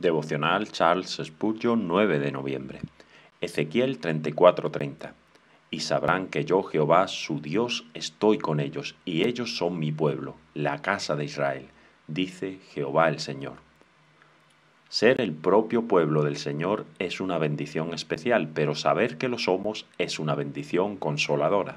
Devocional Charles Spurgeon, 9 de noviembre. Ezequiel 34:30. Y sabrán que yo, Jehová, su Dios, estoy con ellos, y ellos son mi pueblo, la casa de Israel, dice Jehová el Señor. Ser el propio pueblo del Señor es una bendición especial, pero saber que lo somos es una bendición consoladora.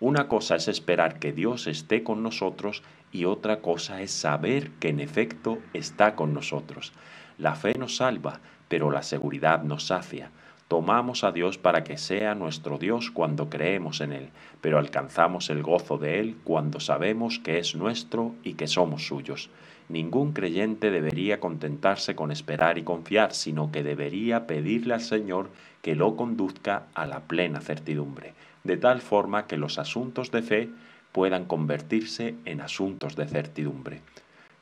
Una cosa es esperar que Dios esté con nosotros y otra cosa es saber que en efecto está con nosotros. La fe nos salva, pero la seguridad nos sacia. Tomamos a Dios para que sea nuestro Dios cuando creemos en Él, pero alcanzamos el gozo de Él cuando sabemos que es nuestro y que somos suyos. Ningún creyente debería contentarse con esperar y confiar, sino que debería pedirle al Señor que lo conduzca a la plena certidumbre, de tal forma que los asuntos de fe puedan convertirse en asuntos de certidumbre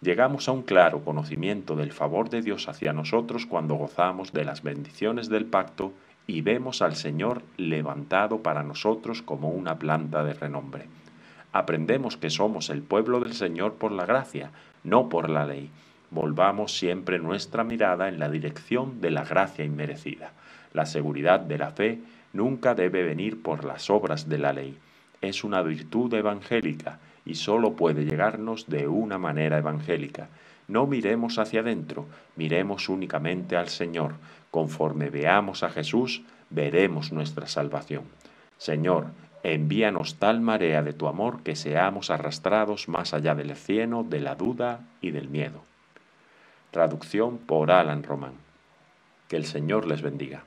llegamos a un claro conocimiento del favor de Dios hacia nosotros cuando gozamos de las bendiciones del pacto y vemos al Señor levantado para nosotros como una planta de renombre. Aprendemos que somos el pueblo del Señor por la gracia, no por la ley. Volvamos siempre nuestra mirada en la dirección de la gracia inmerecida. La seguridad de la fe nunca debe venir por las obras de la ley. Es una virtud evangélica y solo puede llegarnos de una manera evangélica. No miremos hacia adentro, miremos únicamente al Señor. Conforme veamos a Jesús, veremos nuestra salvación. Señor, envíanos tal marea de tu amor que seamos arrastrados más allá del cieno, de la duda y del miedo. Traducción por Alan Román. Que el Señor les bendiga.